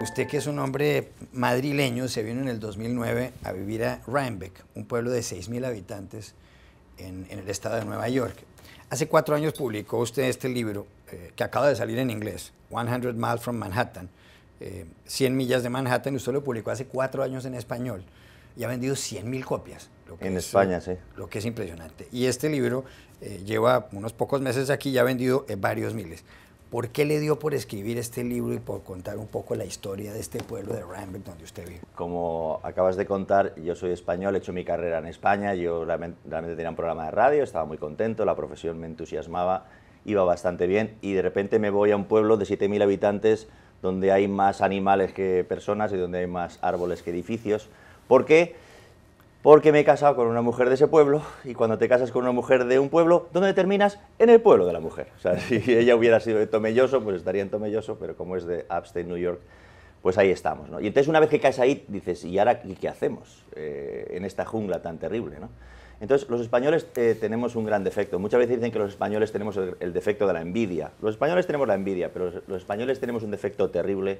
Usted que es un hombre madrileño, se vino en el 2009 a vivir a Rhinebeck, un pueblo de 6.000 habitantes en, el estado de Nueva York. Hace cuatro años publicó usted este libro, eh, que acaba de salir en inglés, 100 Miles from Manhattan, eh, 100 millas de Manhattan, y usted lo publicó hace cuatro años en español y ha vendido 100.000 copias. que en España, sí. Lo que es impresionante. Y este libro eh, lleva unos pocos meses aquí y ha vendido eh, varios miles. ¿Por qué le dio por escribir este libro y por contar un poco la historia de este pueblo de Rambert donde usted vive? Como acabas de contar, yo soy español, he hecho mi carrera en España, yo realmente, tenía un programa de radio, estaba muy contento, la profesión me entusiasmaba, iba bastante bien y de repente me voy a un pueblo de 7.000 habitantes donde hay más animales que personas y donde hay más árboles que edificios, ¿Por qué? Porque me he casado con una mujer de ese pueblo y cuando te casas con una mujer de un pueblo, ¿dónde terminas? En el pueblo de la mujer. O sea, si ella hubiera sido de Tomelloso, pues estaría en Tomelloso, pero como es de Upstate New York, pues ahí estamos. Y entonces una vez que caes ahí, dices, ¿y ahora qué hacemos eh, en esta jungla tan terrible? Entonces, los españoles eh, tenemos un gran defecto. Muchas veces dicen que los españoles tenemos el, defecto de la envidia. Los españoles tenemos la envidia, pero los españoles tenemos un defecto terrible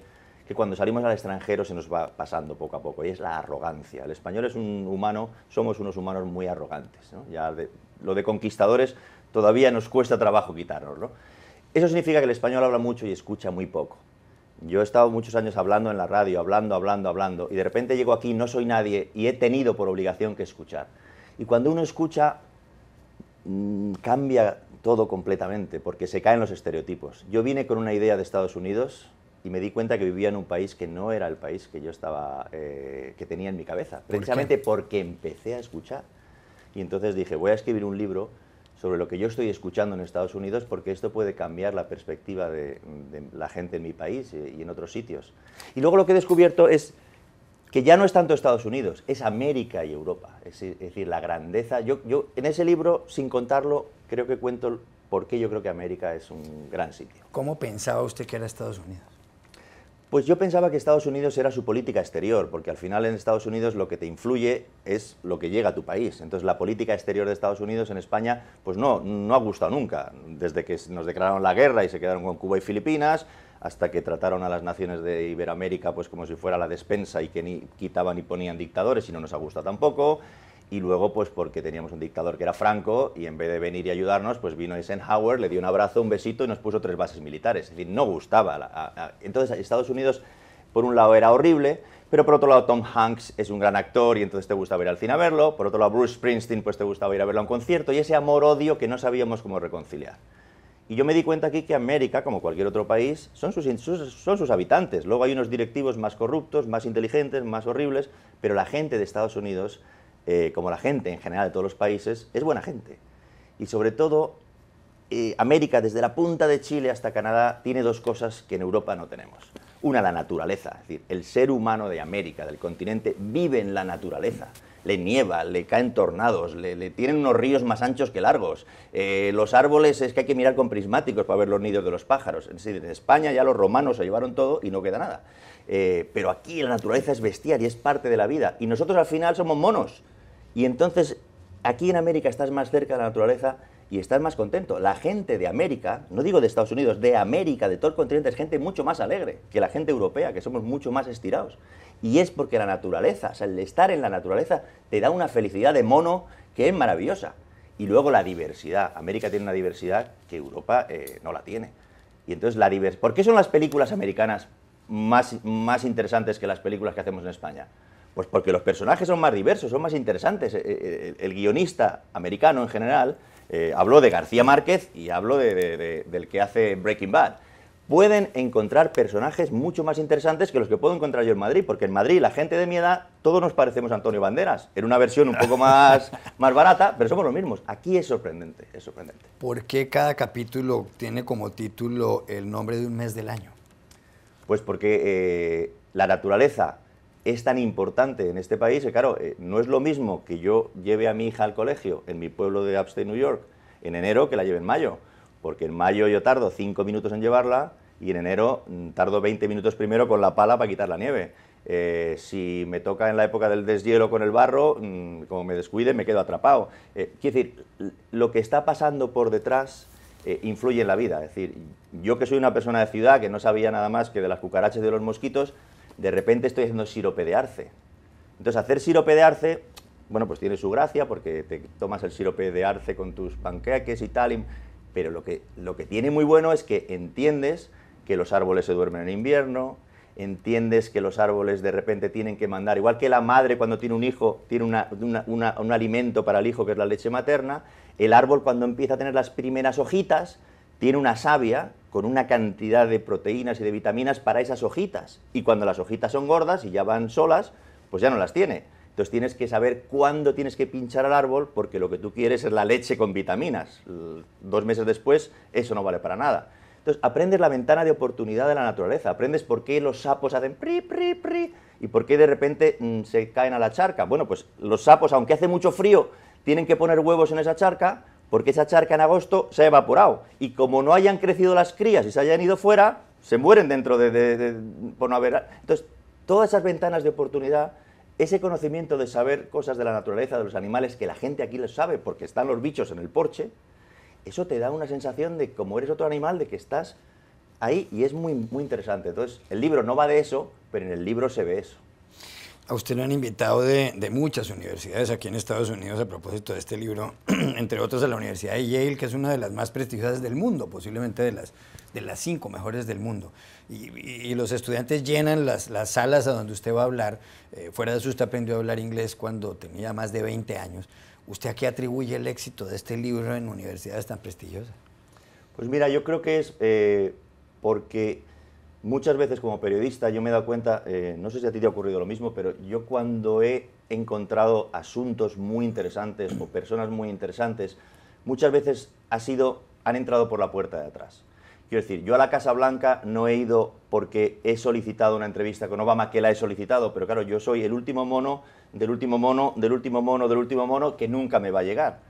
que cuando salimos al extranjero se nos va pasando poco a poco, y es la arrogancia. El español es un humano, somos unos humanos muy arrogantes. Ya lo de conquistadores todavía nos cuesta trabajo quitárnoslo. Eso significa que el español habla mucho y escucha muy poco. Yo he estado muchos años hablando en la radio, hablando, hablando, hablando, y de repente llego aquí, no soy nadie, y he tenido por obligación que escuchar. Y cuando uno escucha, mm, cambia todo completamente, porque se caen los estereotipos. Yo vine con una idea de Estados Unidos, y me di cuenta que vivía en un país que no era el país que yo estaba, eh, que tenía en mi cabeza, precisamente porque empecé a escuchar. Y entonces dije, voy a escribir un libro sobre lo que yo estoy escuchando en Estados Unidos porque esto puede cambiar la perspectiva de, la gente en mi país y en otros sitios. Y luego lo que he descubierto es que ya no es tanto Estados Unidos, es América y Europa. Es, es decir, la grandeza. Yo, yo, en ese libro, sin contarlo, creo que cuento por qué yo creo que América es un gran sitio. ¿Cómo pensaba usted que era Estados Unidos? Pues yo pensaba que Estados Unidos era su política exterior, porque al final en Estados Unidos lo que te influye es lo que llega a tu país. Entonces la política exterior de Estados Unidos en España, pues no, no ha gustado nunca. Desde que nos declararon la guerra y se quedaron con Cuba y Filipinas, hasta que trataron a las naciones de Iberoamérica pues como si fuera la despensa y que ni quitaban ni ponían dictadores y no nos ha gustado tampoco y luego pues porque teníamos un dictador que era Franco y en vez de venir y ayudarnos, pues vino Eisenhower, le dio un abrazo, un besito y nos puso tres bases militares. Es decir, no gustaba. Entonces Estados Unidos, por un lado, era horrible, pero por otro lado Tom Hanks es un gran actor y entonces te gustaba ir al cine a verlo, por otro lado Bruce Springsteen pues te gustaba ir a verlo a un concierto y ese amor-odio que no sabíamos cómo reconciliar. Y yo me di cuenta aquí que América, como cualquier otro país, son son sus habitantes. Luego hay unos directivos más corruptos, más inteligentes, más horribles, pero la gente de Estados Unidos eh, como la gente en general de todos los países, es buena gente. Y sobre todo, eh, América, desde la punta de Chile hasta Canadá, tiene dos cosas que en Europa no tenemos una la naturaleza, es decir, el ser humano de América, del continente, vive en la naturaleza. Le nieva, le caen tornados, le, tienen unos ríos más anchos que largos. Eh, los árboles es que hay que mirar con prismáticos para ver los nidos de los pájaros. Es decir, en España ya los romanos se llevaron todo y no queda nada. Eh, pero aquí la naturaleza es bestial y es parte de la vida. Y nosotros al final somos monos. Y entonces aquí en América estás más cerca de la naturaleza y estás más contento. La gente de América, no digo de Estados Unidos, de América, de todo el continente, es gente mucho más alegre que la gente europea, que somos mucho más estirados. Y es porque la naturaleza, o sea, el estar en la naturaleza te da una felicidad de mono que es maravillosa. Y luego la diversidad. América tiene una diversidad que Europa eh, no la tiene. Y entonces la ¿Por qué son las películas americanas más, más interesantes que las películas que hacemos en España? Pues porque los personajes son más diversos, son más interesantes. Eh, eh, el guionista americano en general eh, hablo de García Márquez y hablo del que hace Breaking Bad. Pueden encontrar personajes mucho más interesantes que los que puedo encontrar yo en Madrid, porque en Madrid la gente de mi edad, todos nos parecemos a Antonio Banderas, en una versión un poco más, más barata, pero somos los mismos. Aquí es sorprendente, es sorprendente. ¿Por qué cada capítulo tiene como título el nombre de un mes del año? Pues porque eh, la naturaleza es tan importante en este país que, claro, eh, no es lo mismo que yo lleve a mi hija al colegio en mi pueblo de Upstate New York en enero que la lleve en mayo, porque en mayo yo tardo cinco minutos en llevarla y en enero mm, tardo 20 minutos primero con la pala para quitar la nieve. Eh, si me toca en la época del deshielo con el barro, mm, como me descuide, me quedo atrapado. Eh, Quiere decir, lo que está pasando por detrás influye en la vida. Es decir, yo que soy una persona de ciudad que no sabía nada más que de las cucarachas y de los mosquitos, de repente estoy haciendo sirope de arce. Entonces, hacer sirope de arce, bueno, pues tiene su gracia porque te tomas el sirope de arce con tus panqueques y tal, pero lo que, lo que tiene muy bueno es que entiendes que los árboles se duermen en invierno, entiendes que los árboles de repente tienen que mandar, igual que la madre cuando tiene un hijo, tiene un alimento para el hijo que es la leche materna, el árbol cuando empieza a tener las primeras hojitas, tiene una savia con una cantidad de proteínas y de vitaminas para esas hojitas. Y cuando las hojitas son gordas y ya van solas, pues ya no las tiene. Entonces tienes que saber cuándo tienes que pinchar al árbol porque lo que tú quieres es la leche con vitaminas. Dos meses después eso no vale para nada. Entonces aprendes la ventana de oportunidad de la naturaleza, aprendes por qué los sapos hacen pri, pri, pri y por qué de repente mm, se caen a la charca. Bueno, pues los sapos, aunque hace mucho frío, tienen que poner huevos en esa charca porque esa charca en agosto se ha evaporado. Y como no hayan crecido las crías y se hayan ido fuera, se mueren dentro de... por no haber... Entonces, todas esas ventanas de oportunidad, ese conocimiento de saber cosas de la naturaleza, de los animales, que la gente aquí lo sabe porque están los bichos en el porche, eso te da una sensación de, como eres otro animal, de que estás ahí y es muy, muy interesante. Entonces, el libro no va de eso, pero en el libro se ve eso. A usted lo han invitado de, muchas universidades aquí en Estados Unidos a propósito de este libro, entre otros a la Universidad de Yale, que es una de las más prestigiosas del mundo, posiblemente de las, de las cinco mejores del mundo. Y, los estudiantes llenan las, salas a donde usted va a hablar. Eh, fuera de eso, usted aprendió a hablar inglés cuando tenía más de 20 años. ¿Usted a qué atribuye el éxito de este libro en universidades tan prestigiosas? Pues mira, yo creo que es eh, porque muchas veces como periodista yo me he dado cuenta, eh, no sé si a ti te ha ocurrido lo mismo, pero yo cuando he encontrado asuntos muy interesantes o personas muy interesantes, muchas veces ha sido, han entrado por la puerta de atrás. Quiero decir, yo a la Casa Blanca no he ido porque he solicitado una entrevista con Obama, que la he solicitado, pero claro, yo soy el último mono del último mono, del último mono, del último mono, que nunca me va a llegar.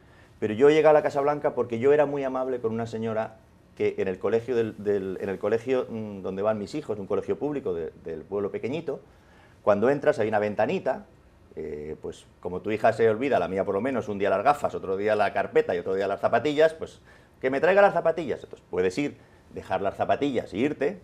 Pero yo llegué a la Casa Blanca porque yo era muy amable con una señora que en el colegio, del, en el colegio mm, donde van mis hijos, un colegio público del pueblo pequeñito, cuando entras hay una ventanita, eh, pues como tu hija se olvida, la mía por lo menos, un día las gafas, otro día la carpeta y otro día las zapatillas, pues que me traiga las zapatillas. Entonces puedes ir, dejar las zapatillas e irte,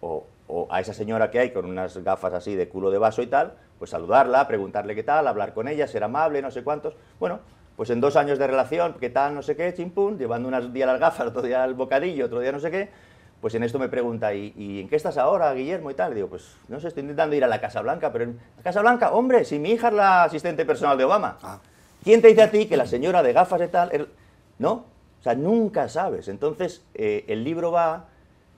o, a esa señora que hay con unas gafas así de culo de vaso y tal, pues saludarla, preguntarle qué tal, hablar con ella, ser amable, no sé cuántos. Bueno, pues en dos años de relación, qué tal, no sé qué, chimpún, llevando unos días las gafas, otro día el bocadillo, otro día no sé qué, pues en esto me pregunta, ¿y, en qué estás ahora, Guillermo y tal? Digo, pues no sé, estoy intentando ir a la Casa Blanca, pero en la Casa Blanca, hombre, si mi hija es la asistente personal de Obama, ah. ¿quién te dice a ti que la señora de gafas y tal, no? O sea, nunca sabes. Entonces, eh, el libro va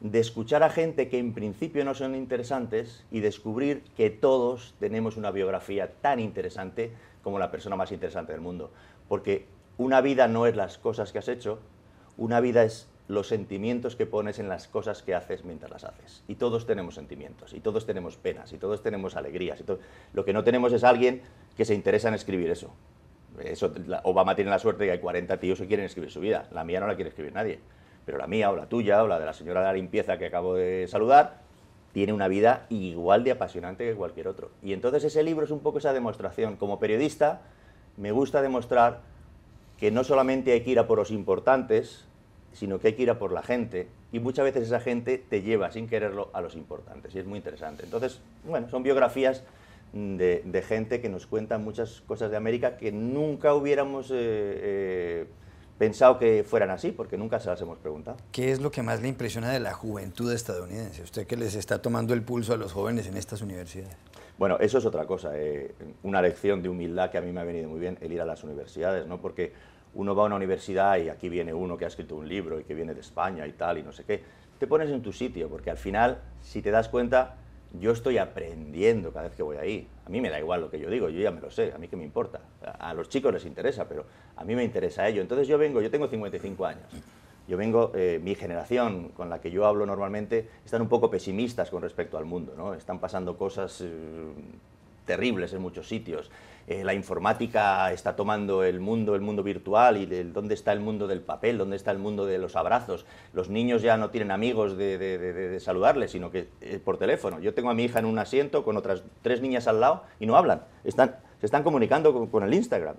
de escuchar a gente que en principio no son interesantes y descubrir que todos tenemos una biografía tan interesante como la persona más interesante del mundo. Porque una vida no es las cosas que has hecho, una vida es los sentimientos que pones en las cosas que haces mientras las haces. Y todos tenemos sentimientos, y todos tenemos penas, y todos tenemos alegrías. Y Lo que no tenemos es alguien que se interesa en escribir eso. eso Obama tiene la suerte de que hay 40 tíos que quieren escribir su vida. La mía no la quiere escribir nadie. Pero la mía, o la tuya, o la de la señora de la limpieza que acabo de saludar, tiene una vida igual de apasionante que cualquier otro. Y entonces ese libro es un poco esa demostración. Como periodista, me gusta demostrar que no solamente hay que ir a por los importantes, sino que hay que ir a por la gente, y muchas veces esa gente te lleva sin quererlo a los importantes, y es muy interesante. Entonces, bueno, son biografías de, gente que nos cuentan muchas cosas de América que nunca hubiéramos eh, eh, pensado que fueran así, porque nunca se las hemos preguntado. ¿Qué es lo que más le impresiona de la juventud estadounidense? Usted que les está tomando el pulso a los jóvenes en estas universidades. Bueno, eso es otra cosa, eh, una lección de humildad que a mí me ha venido muy bien el ir a las universidades, ¿no? Porque uno va a una universidad y aquí viene uno que ha escrito un libro y que viene de España y tal y no sé qué. Te pones en tu sitio, porque al final, si te das cuenta, yo estoy aprendiendo cada vez que voy ahí. A mí me da igual lo que yo digo, yo ya me lo sé, a mí qué me importa. A los chicos les interesa, pero a mí me interesa ello. Entonces yo vengo, yo tengo 55 años. Yo vengo, eh, mi generación con la que yo hablo normalmente están un poco pesimistas con respecto al mundo, ¿no? Están pasando cosas eh, terribles en muchos sitios. Eh, la informática está tomando el mundo, el mundo virtual, y dónde está el mundo del papel, dónde está el mundo de los abrazos. Los niños ya no tienen amigos de, saludarles, sino que eh, por teléfono. Yo tengo a mi hija en un asiento con otras tres niñas al lado y no hablan, están, se están comunicando con, el Instagram.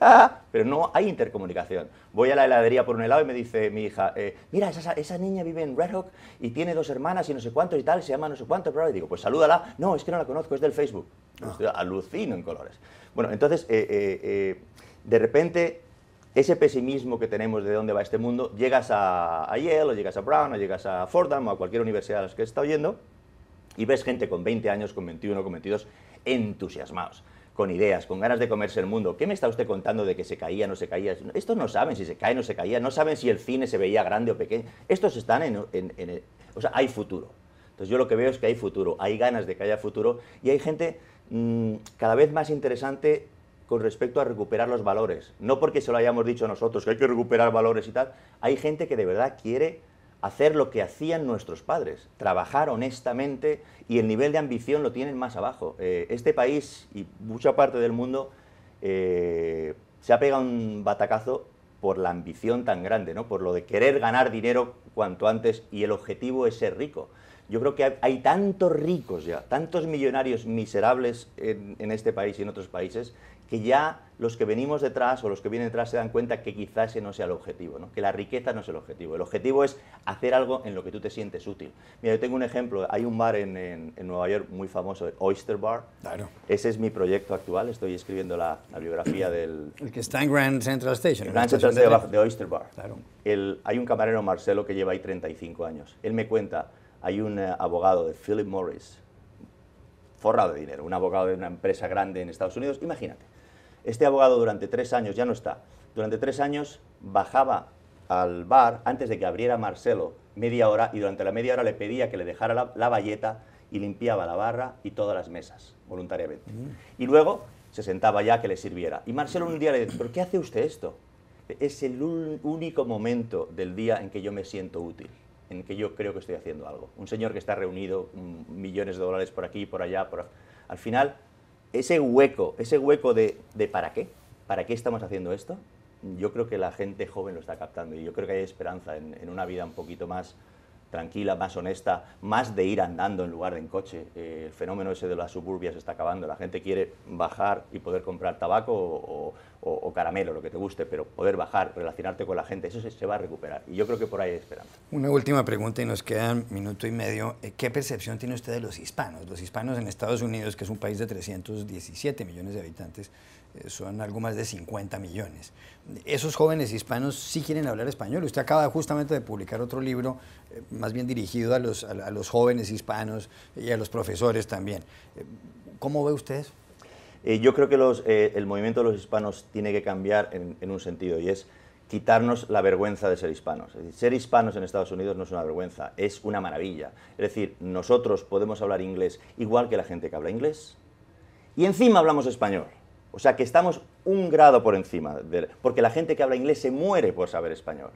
Ah, pero no hay intercomunicación. Voy a la heladería por un helado y me dice mi hija, eh, mira, esa, niña vive en Red Hook y tiene dos hermanas y no sé cuántos y tal, se llama no sé cuánto, pero y digo, pues salúdala, no, es que no la conozco, es del Facebook. Ah. alucino en colores. Bueno, entonces, eh, eh, de repente, ese pesimismo que tenemos de dónde va este mundo, llegas a, a, Yale, o llegas a Brown, o llegas a Fordham, o a cualquier universidad a la que estás oyendo y ves gente con 20 años, con 21, con 22, entusiasmados con ideas, con ganas de comerse el mundo. ¿Qué me está usted contando de que se caía, no se caía? Estos no saben si se cae, no se caía, no saben si el cine se veía grande o pequeño. Estos están en... o sea, hay futuro. Entonces yo lo que veo es que hay futuro, hay ganas de que haya futuro y hay gente mm, cada vez más interesante con respecto a recuperar los valores. No porque se lo hayamos dicho nosotros, que hay que recuperar valores y tal. Hay gente que de verdad quiere hacer lo que hacían nuestros padres, trabajar honestamente y el nivel de ambición lo tienen más abajo. Eh, este país y mucha parte del mundo eh, se ha pegado un batacazo por la ambición tan grande, ¿no? por lo de querer ganar dinero cuanto antes y el objetivo es ser rico. Yo creo que hay, tantos ricos ya, tantos millonarios miserables en, este país y en otros países que ya los que venimos detrás o los que vienen detrás se dan cuenta que quizás ese no sea el objetivo, que la riqueza no es el objetivo. El objetivo es hacer algo en lo que tú te sientes útil. Mira, yo tengo un ejemplo. Hay un bar en, Nueva York muy famoso, Oyster Bar. Claro. Ese es mi proyecto actual. Estoy escribiendo la, biografía del... El que está en Grand Central Station. Grand Central Station de, Oyster Bar. Claro. hay un camarero, Marcelo, que lleva ahí 35 años. Él me cuenta, hay un eh, abogado de Philip Morris, forrado de dinero, un abogado de una empresa grande en Estados Unidos, imagínate este abogado durante tres años, ya no está, durante tres años bajaba al bar antes de que abriera Marcelo media hora y durante la media hora le pedía que le dejara la, bayeta y limpiaba la barra y todas las mesas voluntariamente. Y luego se sentaba ya que le sirviera. Y Marcelo un día le dice, ¿pero qué hace usted esto? Es el único momento del día en que yo me siento útil, en que yo creo que estoy haciendo algo. Un señor que está reunido, mm, millones de dólares por aquí, por allá, por... Al final, ese hueco, ese hueco de, ¿para qué? ¿Para qué estamos haciendo esto? Yo creo que la gente joven lo está captando y yo creo que hay esperanza en una vida un poquito más tranquila, más honesta, más de ir andando en lugar de en coche. Eh, el fenómeno ese de las suburbias está acabando. La gente quiere bajar y poder comprar tabaco o, caramelo, lo que te guste, pero poder bajar, relacionarte con la gente, eso se, va a recuperar. Y yo creo que por ahí hay esperanza. Una última pregunta y nos quedan minuto y medio. Eh, ¿Qué percepción tiene usted de los hispanos? Los hispanos en Estados Unidos, que es un país de 317 millones de habitantes, eh, son algo más de 50 millones. Esos jóvenes hispanos sí quieren hablar español. Usted acaba justamente de publicar otro libro, eh, más bien dirigido a los, a los jóvenes hispanos y a los profesores también. Eh, ¿Cómo ve usted eso? yo creo que los, el movimiento de los hispanos tiene que cambiar en, un sentido y es quitarnos la vergüenza de ser hispanos. ser hispanos en Estados Unidos no es una vergüenza, es una maravilla. Es decir, nosotros podemos hablar inglés igual que la gente que habla inglés y encima hablamos español. O sea que estamos un grado por encima, porque la gente que habla inglés se muere por saber español.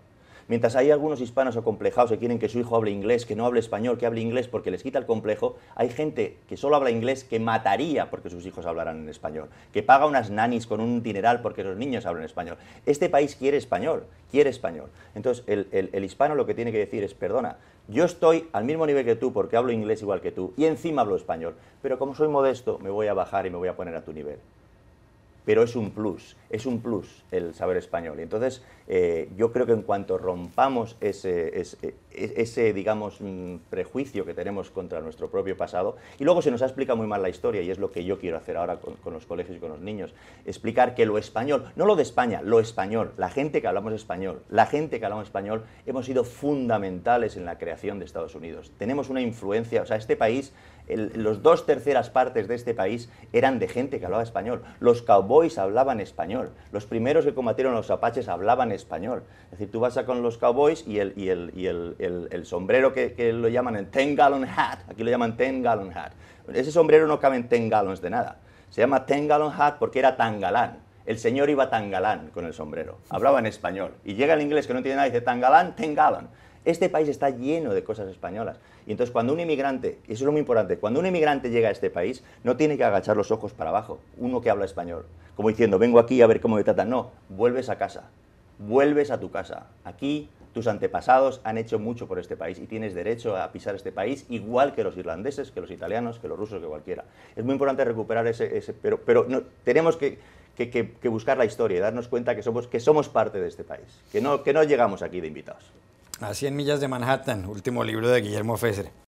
Mientras hay algunos hispanos o acomplejados que quieren que su hijo hable inglés, que no hable español, que hable inglés porque les quita el complejo, hay gente que solo habla inglés que mataría porque sus hijos hablaran en español, que paga unas nanis con un dineral porque los niños hablan español. Este país quiere español, quiere español. Entonces, el, el hispano lo que tiene que decir es, perdona, yo estoy al mismo nivel que tú porque hablo inglés igual que tú y encima hablo español, pero como soy modesto, me voy a bajar y me voy a poner a tu nivel pero es un plus, es un plus el saber español. Y entonces, eh, yo creo que en cuanto rompamos ese, e, digamos, mm, prejuicio que tenemos contra nuestro propio pasado, y luego se nos ha explicado muy mal la historia, y es lo que yo quiero hacer ahora con, con los colegios y con los niños, explicar que lo español, no lo de España, lo español, la gente que hablamos español, la gente que hablamos español, hemos sido fundamentales en la creación de Estados Unidos. Tenemos una influencia, o sea, este país los dos terceras partes de este país eran de gente que hablaba español. Los cowboys hablaban español. Los primeros que combatieron los apaches hablaban español. Es decir, tú vas a con los cowboys y el, sombrero que, lo llaman el ten gallon hat, aquí lo llaman ten gallon hat. Ese sombrero no cabe en ten gallons de nada. Se llama ten gallon hat porque era tan galán. El señor iba tan galán con el sombrero. Hablaba en español. Y llega el inglés que no tiene nada y dice tan galán, ten gallon. Este país está lleno de cosas españolas. Y entonces cuando un inmigrante, y eso es lo muy importante, cuando un inmigrante llega a este país, no tiene que agachar los ojos para abajo, uno que habla español, como diciendo, vengo aquí a ver cómo me tratan. No, vuelves a casa, vuelves a tu casa. Aquí tus antepasados han hecho mucho por este país y tienes derecho a pisar este país igual que los irlandeses, que los italianos, que los rusos, que cualquiera. Es muy importante recuperar ese, pero, pero no, tenemos que, que, que, buscar la historia y darnos cuenta que somos, que somos parte de este país, que no, que no llegamos aquí de invitados. A 100 millas de Manhattan, último libro de Guillermo Fesser.